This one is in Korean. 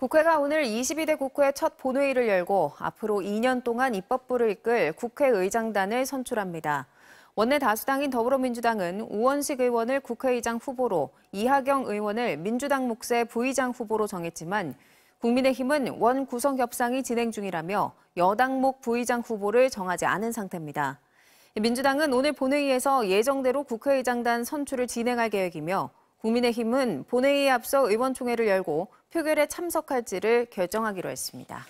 국회가 오늘 22대 국회 첫 본회의를 열고 앞으로 2년 동안 입법부를 이끌 국회의장단을 선출합니다. 원내 다수당인 더불어민주당은 우원식 의원을 국회의장 후보로, 이하경 의원을 민주당 목세 부의장 후보로 정했지만 국민의힘은 원 구성 협상이 진행 중이라며 여당 목 부의장 후보를 정하지 않은 상태입니다. 민주당은 오늘 본회의에서 예정대로 국회의장단 선출을 진행할 계획이며 국민의힘은 본회의에 앞서 의원총회를 열고 표결에 참석할지를 결정하기로 했습니다.